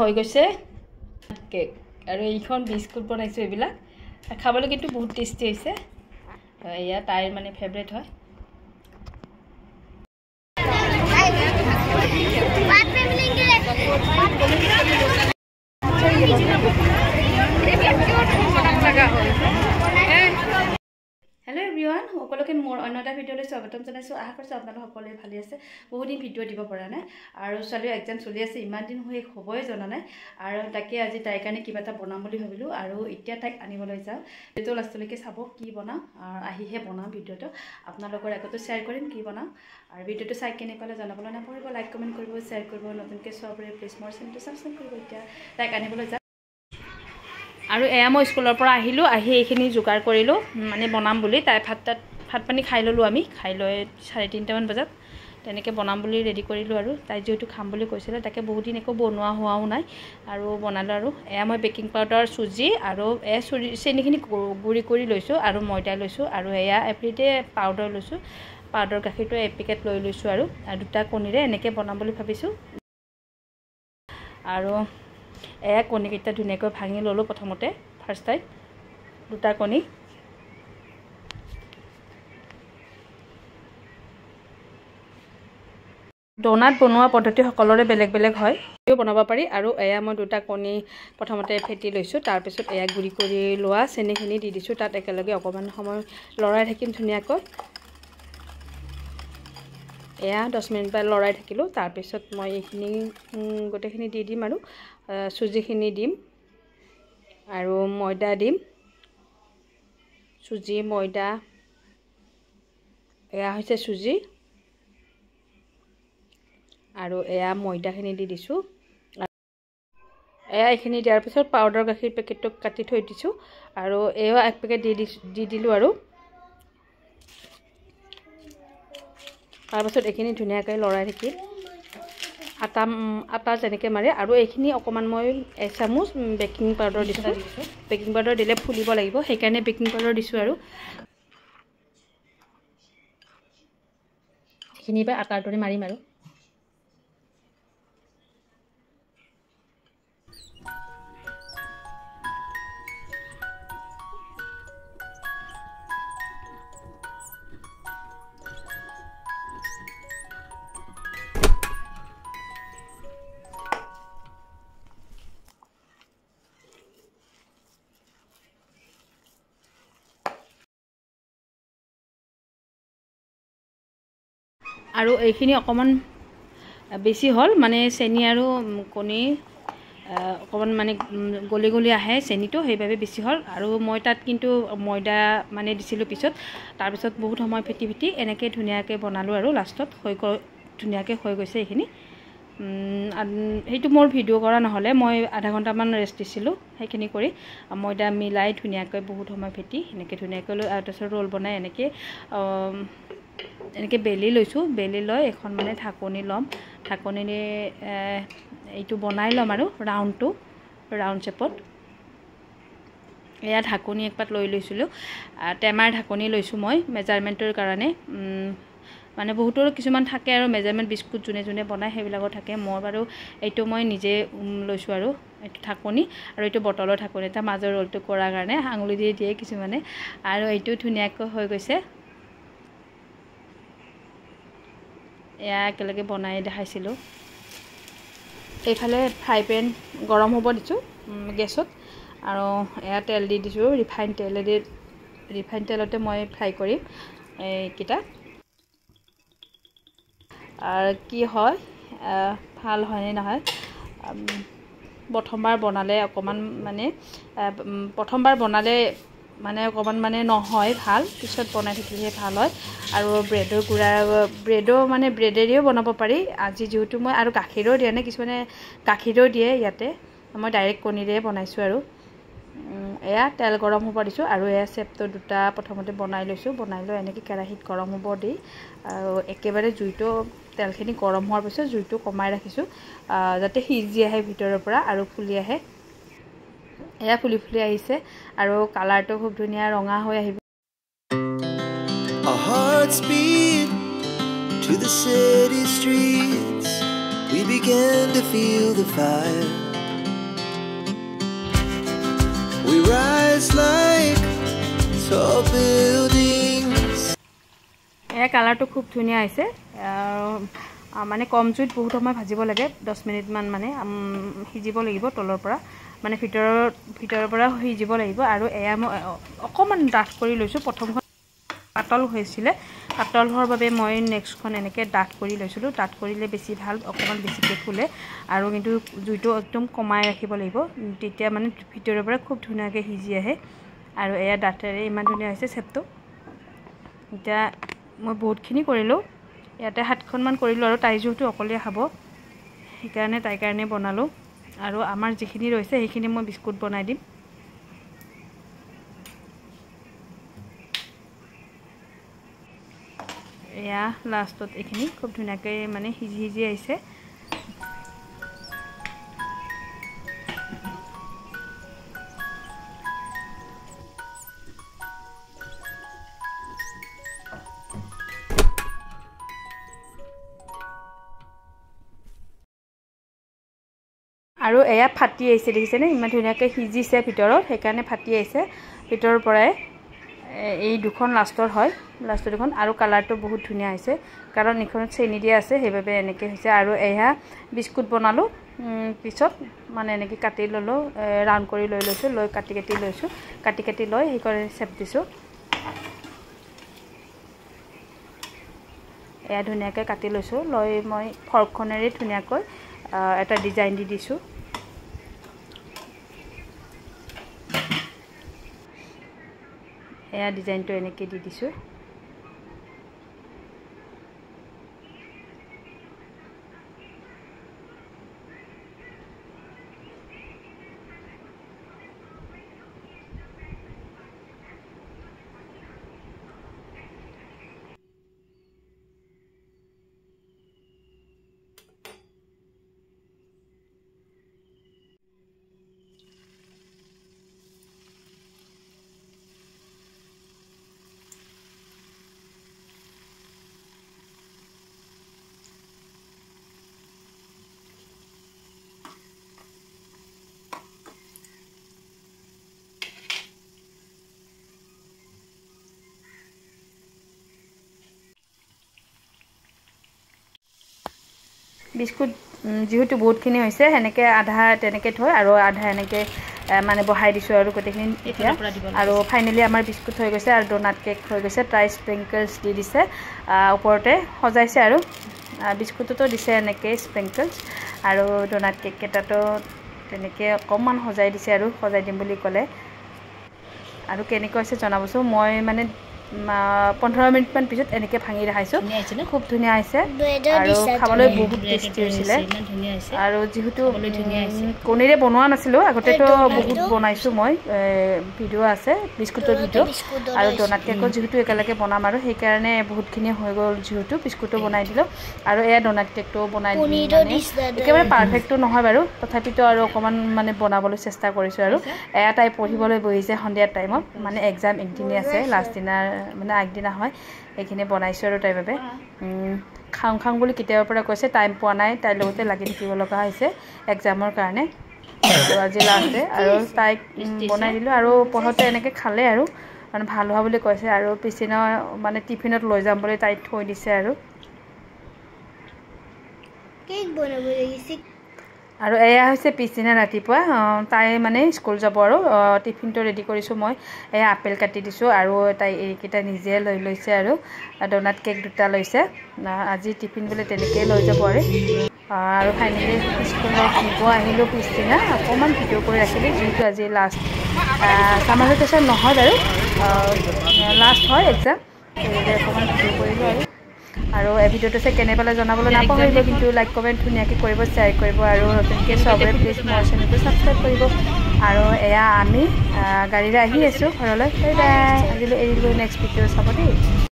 হৈ গৈছে কেক আৰু এইখন বিস্কুট বনাইছোঁ এইবিলাক খাবলৈ কিন্তু বহুত টেষ্টি হৈছে এয়া তাইৰ মানে ফেভৰেট হয় लगा हो হেল্ল' এভৰিৱান সকলোকে মোৰ অন্য এটা ভিডিঅ'লৈ স্বাগতম জনাইছোঁ আশা কৰিছোঁ আপোনালোক সকলোৱে ভালেই আছে বহুদিন ভিডিঅ' দিব পৰা নাই আৰু ছোৱালীৰ এক্সাম চলি আছে ইমান দিন হৈ হ'বই জনা নাই আৰু তাকে আজি তাইৰ কাৰণে কিবা এটা বনাম বুলি ভাবিলোঁ আৰু এতিয়া তাইক আনিবলৈ যাওঁ সেইটো ল'ৰা ছোৱালীকে চাব কি বনাওঁ আৰু আহিহে বনাওঁ ভিডিঅ'টো আপোনালোকৰ আগতো শ্বেয়াৰ কৰিম কি বনাওঁ আৰু ভিডিঅ'টো চাই কেনেকুৱালৈ জনাবলৈ নাপাহৰিব লাইক কমেণ্ট কৰিব শ্বেয়াৰ কৰিব নতুনকৈ চোৱাবলৈ প্লিজ মোৰ চেনেলটো ছাবস্ক্ৰাইব কৰিব এতিয়া তাইক আনিবলৈ যাওঁ আৰু এয়া মই স্কুলৰ পৰা আহিলোঁ আহি এইখিনি যোগাৰ কৰিলোঁ মানে বনাম বুলি তাই ভাত তাত ভাত পানী খাই ল'লোঁ আমি খাই লৈ চাৰে তিনিটামান বজাত তেনেকৈ বনাম বুলি ৰেডি কৰিলোঁ আৰু তাই যিহেতু খাম বুলি কৈছিলে তাকে বহুত দিন একো বনোৱা হোৱাও নাই আৰু বনালোঁ আৰু এয়া মই বেকিং পাউডাৰ চুজি আৰু এয়া চুৰি চেনিখিনি গুড়ি কৰি লৈছোঁ আৰু ময়দা লৈছোঁ আৰু এয়া এপ্ৰিতে পাউডাৰ লৈছোঁ পাউডাৰ গাখীৰটো এপেকেট লৈ লৈছোঁ আৰু দুটা কণীৰে এনেকৈ বনাম বুলি ভাবিছোঁ আৰু এয়া কণীকেইটা ধুনীয়াকৈ ভাঙি ল'লোঁ প্ৰথমতে ফাৰ্ষ্ট টাইম দুটা কণী ডনাট বনোৱা পদ্ধতি সকলোৰে বেলেগ বেলেগ হয় বনাব পাৰি আৰু এয়া মই দুটা কণী প্ৰথমতে ফেটি লৈছোঁ তাৰপিছত এয়া গুড়ি কৰি লোৱা চেনিখিনি দি দিছোঁ তাত একেলগে অকণমান সময় লৰাই থাকিম ধুনীয়াকৈ এয়া দহ মিনিট বাই লৰাই থাকিলোঁ তাৰপিছত মই এইখিনি গোটেইখিনি দি দিম আৰু চুজিখিনি দিম আৰু ময়দা দিম চুজি ময়দা এয়া হৈছে চুজি আৰু এয়া ময়দাখিনি দি দিছোঁ এয়া এইখিনি দিয়াৰ পিছত পাউদাৰ গাখীৰ পেকেটটো কাটি থৈ দিছোঁ আৰু এয়া এক পেকেট দি দি দিলোঁ আৰু তাৰপাছত এইখিনি ধুনীয়াকৈ লৰাই থাকিম আটা আটা যেনেকৈ মাৰে আৰু এইখিনি অকণমান মই এচামুচ বেকিং পাউডাৰ দিছোঁ বেকিং পাউডাৰ দিলে ফুলিব লাগিব সেইকাৰণে বেকিং পাউডাৰ দিছোঁ আৰু এইখিনি এবাৰ আটাৰ দৰে মাৰিম আৰু আৰু এইখিনি অকণমান বেছি হ'ল মানে চেনি আৰু কণী অকণমান মানে গলি গলি আহে চেনিটো সেইবাবে বেছি হ'ল আৰু মই তাত কিন্তু ময়দা মানে দিছিলোঁ পিছত তাৰপিছত বহুত সময় ফেটি ফেটি এনেকৈ ধুনীয়াকৈ বনালোঁ আৰু লাষ্টত হৈ ধুনীয়াকৈ হৈ গৈছে এইখিনি সেইটো মোৰ ভিডিঅ' কৰা নহ'লে মই আধা ঘণ্টামান ৰেষ্ট দিছিলোঁ সেইখিনি কৰি ময়দা মিলাই ধুনীয়াকৈ বহুত সময় ফেটি এনেকৈ ধুনীয়াকৈ লৈ তাৰপিছত ৰোল বনাই এনেকৈ এনেকৈ বেলি লৈছোঁ বেলি লৈ এখন মানে ঢাকনি ল'ম ঢাকনি এইটো বনাই ল'ম আৰু ৰাউণ্ডটো ৰাউণ্ড শ্বেপত এয়া ঢাকনি একপাত লৈ লৈছিলোঁ টেমাৰ ঢাকনি লৈছোঁ মই মেজাৰমেণ্টৰ কাৰণে মানে বহুতৰো কিছুমান থাকে আৰু মেজাৰমেণ্ট বিস্কুট যোনে যোনে বনায় সেইবিলাকো থাকে মই বাৰু এইটো মই নিজে লৈছোঁ আৰু এইটো ঢাকনি আৰু এইটো বটলৰ ঢাকনি এটা মাজৰ ৰ'লটো কৰাৰ কাৰণে আঙুলি দি দিয়ে কিছুমানে আৰু এইটো ধুনীয়াকৈ হৈ গৈছে এয়া একেলগে বনাই দেখাইছিলোঁ এইফালে ফ্ৰাই পেন গৰম হ'ব দিছোঁ গেছত আৰু এয়া তেল দি দিছোঁ ৰিফাইন তেলেদি ৰিফাইন তেলতে মই ফ্ৰাই কৰিম এইকেইটা কি হয় ভাল হয়নে নহয় প্ৰথমবাৰ বনালে অকণমান মানে প্ৰথমবাৰ বনালে মানে অকণমান মানে নহয় ভাল পিছত বনাই থাকিলেহে ভাল হয় আৰু ব্ৰেডৰ গুড়া ব্ৰেডো মানে ব্ৰেডেৰেও বনাব পাৰি আজি যিহেতু মই আৰু গাখীৰো দিয়ে নে কিছুমানে গাখীৰো দিয়ে ইয়াতে মই ডাইৰেক্ট কণীৰে বনাইছোঁ আৰু এয়া তেল গৰম হ'ব দিছোঁ আৰু এয়া চেপটো দুটা প্ৰথমতে বনাই লৈছোঁ বনাই লৈ এনেকৈ কেৰাহীত গৰম হ'ব দি আৰু একেবাৰে জুইটো তেলখিনি গৰম হোৱাৰ পিছত জুইটো কমাই ৰাখিছোঁ যাতে সিজি আহে ভিতৰৰ পৰা আৰু ফুলি আহে এয়া ফুলি ফুলি আহিছে আৰু কালাৰটো খুব ধুনীয়া ৰঙা হৈ আহিব এয়া কালাৰটো খুব ধুনীয়া আহিছে মানে কম জুইত বহুত সময় ভাজিব লাগে দহ মিনিটমান মানে সিজিব লাগিব তলৰ পৰা মানে ভিতৰৰ ভিতৰৰ পৰা সিজিব লাগিব আৰু এয়া মই অকণমান ডাঠ কৰি লৈছোঁ প্ৰথমখন পাতল হৈছিলে পাতল হোৱাৰ বাবে মই নেক্সটখন এনেকৈ ডাঠ কৰি লৈছিলোঁ ডাঠ কৰিলে বেছি ভাল অকণমান বেছিকৈ ফুলে আৰু কিন্তু জুইটো একদম কমাই ৰাখিব লাগিব তেতিয়া মানে ভিতৰৰ পৰা খুব ধুনীয়াকৈ সিজি আহে আৰু এয়া ডাঠেৰে ইমান ধুনীয়া হৈছে চেপটো এতিয়া মই বহুতখিনি কৰিলোঁ ইয়াতে সাতখনমান কৰিলোঁ আৰু তাইৰ জোহটো অকলে খাব সেইকাৰণে তাইৰ কাৰণে বনালোঁ আৰু আমাৰ যিখিনি ৰৈছে সেইখিনি মই বিস্কুট বনাই দিম এয়া লাষ্টত এইখিনি খুব ধুনীয়াকৈ মানে সিজি সিজি আহিছে আৰু এয়া ফাটি আহিছে দেখিছেনে ইমান ধুনীয়াকৈ সিজিছে ভিতৰত সেইকাৰণে ফাটি আহিছে ভিতৰৰ পৰাই এই দুখন লাষ্টৰ হয় লাষ্টৰ দুখন আৰু কালাৰটো বহুত ধুনীয়া হৈছে কাৰণ এইখনত চেনি দিয়া আছে সেইবাবে এনেকৈ হৈছে আৰু এয়া বিস্কুট বনালোঁ পিছত মানে এনেকৈ কাটি ল'লোঁ ৰাউণ্ড কৰি লৈ লৈছোঁ লৈ কাটি কাটি লৈছোঁ কাটি কাটি লৈ সেইকাৰণে চেপ দিছোঁ এয়া ধুনীয়াকৈ কাটি লৈছোঁ লৈ মই ফৰ্কখনেৰে ধুনীয়াকৈ এটা ডিজাইন দি দিছোঁ এয়া ডিজাইনটো এনেকৈ দি দিছোঁ বিস্কুট যিহেতু বহুতখিনি হৈছে সেনেকৈ আধা তেনেকৈ থৈ আৰু আধা এনেকৈ মানে বহাই দিছোঁ আৰু গোটেইখিনি এতিয়া আৰু ফাইনেলি আমাৰ বিস্কুট হৈ গৈছে আৰু ডনাট কেক হৈ গৈছে ট্ৰাই স্প্ৰিংকলছ দি দিছে ওপৰতে সজাইছে আৰু বিস্কুটতো দিছে এনেকৈ স্প্ৰিংকলছ আৰু ডনাট কেককেইটাতো তেনেকৈ অকণমান সজাই দিছে আৰু সজাই দিম বুলি ক'লে আৰু কেনেকুৱা হৈছে জনাবচোন মই মানে পোন্ধৰ মিনিটমান পিছত এনেকৈ ভাঙি দেখাইছোঁ খুব ধুনীয়া হৈছে আৰু খাবলৈ বহুত টেষ্টি হৈছিলে আৰু যিহেতু কণীৰে বনোৱা নাছিলোঁ আগতেতো বহুত বনাইছোঁ মই ভিডিঅ' আছে বিস্কুটৰ ভিডিঅ' আৰু ডনাট কেকো যিহেতু একেলগে বনাম আৰু সেইকাৰণে বহুতখিনি হৈ গ'ল যিহেতু বিস্কুটো বনাই দিলোঁ আৰু এয়া ডনাট কেকটো বনাই দিলোঁ একেবাৰে পাৰফেক্টো নহয় বাৰু তথাপিতো আৰু অকণমান মানে বনাবলৈ চেষ্টা কৰিছোঁ আৰু এয়া তাই পঢ়িবলৈ বহিছে সন্ধিয়াৰ টাইমত মানে এক্সাম এইকেইদিনেই আছে লাষ্ট দিনাৰ মানে আগদিনা হয় সেইখিনি বনাইছোঁ আৰু তাইৰ বাবে খাওঁ খাওঁ বুলি কেতিয়াবাৰ পৰা কৈছে টাইম পোৱা নাই তাইৰ লগতে লাগি থাকিব লগা হৈছে এক্সামৰ কাৰণে আজি লাষ্টে আৰু তাইক বনাই দিলোঁ আৰু পঢ়োঁতে এনেকৈ খালে আৰু মানে ভাল হোৱা বুলি কৈছে আৰু পিছদিনা মানে টিফিনত লৈ যাম বুলি তাইক থৈ দিছে আৰু কেক বনাব লাগিছে আৰু এয়া হৈছে পিছদিনা ৰাতিপুৱা তাই মানে স্কুল যাব আৰু টিফিনটো ৰেডি কৰিছোঁ মই এয়া আপেল কাটি দিছোঁ আৰু তাই এইকেইটা নিজে লৈ লৈছে আৰু ডনাট কেক দুটা লৈছে আজি টিফিন বোলে তেনেকৈয়ে লৈ যাব আৰু আৰু ফাইনেলি স্কুলত নিব আহিলোঁ পিছদিনা অকণমান ভিডিঅ' কৰি ৰাখিলোঁ যিহেতু আজি লাষ্ট চামাৰ ভেকেশ্যন নহয় বাৰু লাষ্ট হয় এক্সাম সেইবাবে অকণমান ভিডিঅ' কৰিলোঁ আৰু আৰু এই ভিডিঅ'টো চাই কেনে পালে জনাবলৈ নাপাহৰিব কিন্তু লাইক কমেণ্ট ধুনীয়াকৈ কৰিব শ্বেয়াৰ কৰিব আৰু নতুনকৈ চবৰে প্লিজ মোৰ চেনেলটো ছাবস্ক্ৰাইব কৰিব আৰু এয়া আমি গাড়ীৰে আহি আছোঁ ঘৰলৈ বাই বাই এৰিলোঁ নেক্সট ভিডিঅ' চাব দেই